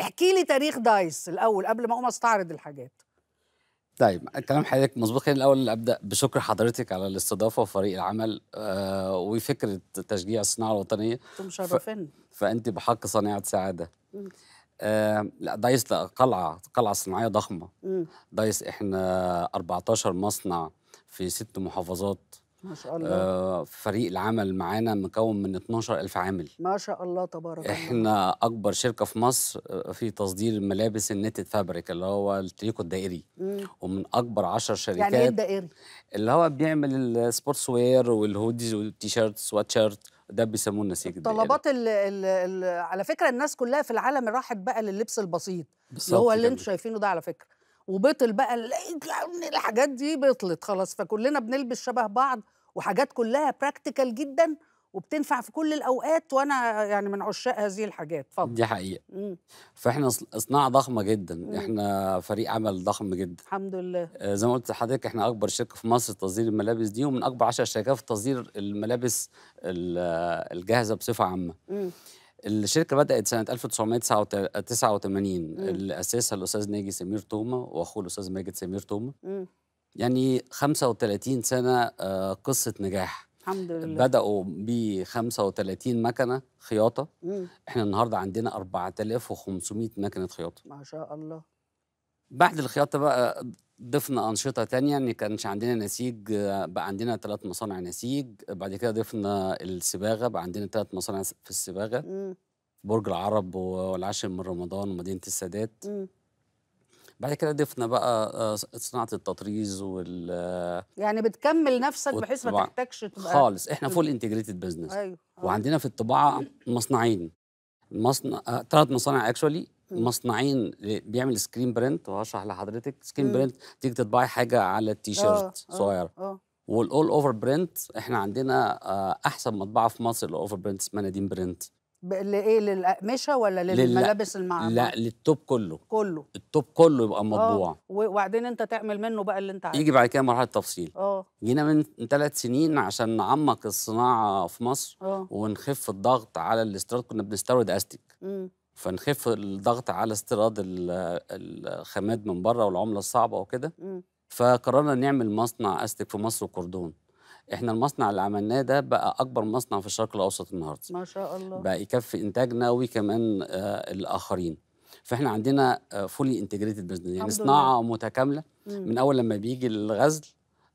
احكي لي تاريخ دايس الاول قبل ما اقوم استعرض الحاجات طيب كلام حضرتك مظبوط خلينا الاول ابدا بشكر حضرتك على الاستضافه وفريق العمل آه وفكره تشجيع الصناعه الوطنيه انتم مشرفين ف... فانت بحق صناعه سعاده آه لا دايس لا قلعه قلعه صناعيه ضخمه مم. دايس احنا 14 مصنع في ست محافظات ما شاء الله آه فريق العمل معانا مكون من 12000 عامل ما شاء الله تبارك الله احنا اكبر شركه في مصر آه، في تصدير ملابس النتد فابريك اللي هو التريكو الدائري مم. ومن اكبر 10 شركات يعني ايه الدائري اللي هو بيعمل السبورتس وير والهوديز والتيشيرتس سواتشيرت ده بيسموه النسيج الطلبات ال ال على فكره الناس كلها في العالم راحت بقى لللبس البسيط اللي هو اللي انتم شايفينه ده على فكره وبطل بقى الحاجات دي بطلت خلاص فكلنا بنلبس شبه بعض وحاجات كلها براكتيكال جدا وبتنفع في كل الاوقات وانا يعني من عشاق هذه الحاجات اتفضل دي حقيقه مم. فاحنا صناعه ضخمه جدا مم. احنا فريق عمل ضخم جدا الحمد لله آه زي ما قلت لحضرتك احنا اكبر شركه في مصر تصدير الملابس دي ومن اكبر 10 شركات في تصدير الملابس الجاهزه بصفه عامه مم. الشركة بدأت سنة 1989 اللي أسسها الأستاذ ناجي سمير توما وأخوه الأستاذ ماجد سمير توما يعني 35 سنة آه، قصة نجاح الحمد لله بدأوا ب 35 مكنة خياطة مم. احنا النهاردة عندنا 4500 مكنة خياطة ما شاء الله بعد الخياطة بقى ضفنا انشطه تانية ان كانش عندنا نسيج بقى عندنا ثلاث مصانع نسيج بعد كده ضفنا الصباغه بقى عندنا ثلاث مصانع في الصباغه مم. برج العرب والعاشر من رمضان ومدينه السادات مم. بعد كده ضفنا بقى آه، صناعه التطريز وال يعني بتكمل نفسك بحيث ما تحتاجش تبقى خالص احنا فول انتجريتد بزنس ايوه آه. وعندنا في الطباعه مصنعين مصنع ثلاث آه، مصانع اكشولي مصنعين بيعمل سكرين برنت وهشرح لحضرتك سكرين برنت تيجي تطبعي حاجه على التيشيرت آه، آه، صغيره والاول اوفر برنت احنا عندنا آه، احسن مطبعه في مصر الاوفر برنت اسمها نادين برنت لايه للاقمشه ولا للملابس المع لا للتوب كله كله التوب كله يبقى مطبوع وبعدين انت تعمل منه بقى اللي انت عايزه يجي بعد كده مرحله التفصيل اه جينا من ثلاث سنين عشان نعمق الصناعه في مصر أوه. ونخف الضغط على الاستيراد كنا بنستورد استك امم فنخف الضغط على استيراد الخامات من بره والعمله الصعبه وكده فقررنا نعمل مصنع استك في مصر وكردون احنا المصنع اللي عملناه ده بقى اكبر مصنع في الشرق الاوسط النهارده ما شاء الله بقى يكفي انتاجنا وكمان آه الاخرين فاحنا عندنا فولي انتجريتد بزنس يعني صناعه متكامله من اول لما بيجي الغزل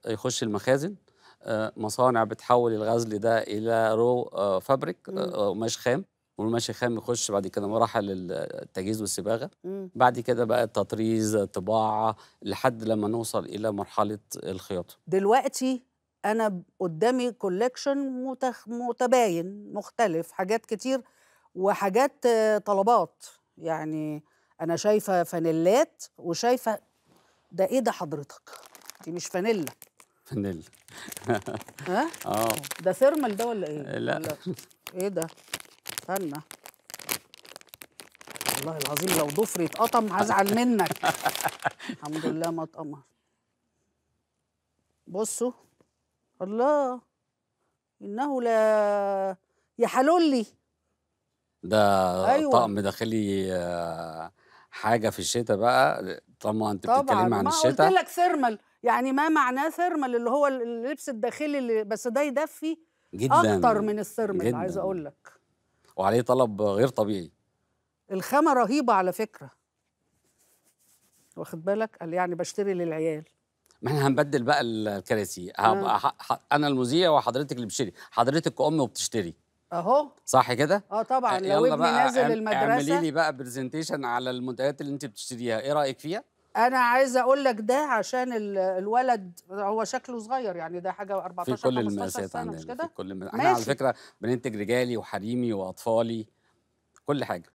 يخش المخازن آه مصانع بتحول الغزل ده الى رو آه فابريك آه، قماش خام والقماش خام يخش بعد كده مراحل التجهيز والصباغه بعد كده بقى التطريز طباعه لحد لما نوصل الى مرحله الخياطه دلوقتي انا قدامي كولكشن متخ... متباين مختلف حاجات كتير وحاجات آه، طلبات يعني انا شايفه فانيلات وشايفه ده ايه ده حضرتك دي مش فانيلا فانيلا ها اه ده ثيرمال ده ولا ايه لا ايه ده استنى والله العظيم لو ضفري اتقطم هزعل منك الحمد لله ما اتقمر بصوا الله انه لا يا لي ده أيوة. طقم داخلي آه، حاجه في الشتاء بقى طبعا انت بتتكلمي عن الشتاء طبعا قلت لك ثيرمال يعني ما معناه ثيرمال اللي هو اللبس الداخلي اللي بس ده يدفي جدا اكتر من الثيرمال عايز اقول لك وعليه طلب غير طبيعي الخامة رهيبة على فكرة واخد بالك قال يعني بشتري للعيال ما احنا هنبدل بقى الكراسي آه. انا المذيع وحضرتك اللي بتشتري حضرتك كأم وبتشتري اهو صح كده اه طبعا آه، لو ابني نازل المدرسه اعملي لي بقى برزنتيشن على المنتجات اللي انت بتشتريها ايه رايك فيها انا عايزه اقول لك ده عشان الولد هو شكله صغير يعني ده حاجه 14 في كل المقاسات عندنا مش كده في كل الم... احنا على فكره بننتج رجالي وحريمي واطفالي كل حاجه